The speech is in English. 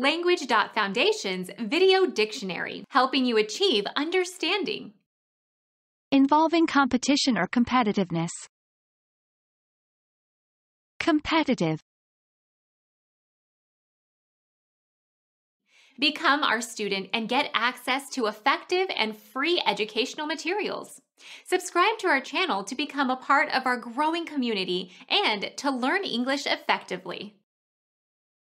Language.Foundation's Video Dictionary, helping you achieve understanding. Involving competition or competitiveness. Competitive. Become our student and get access to effective and free educational materials. Subscribe to our channel to become a part of our growing community and to learn English effectively.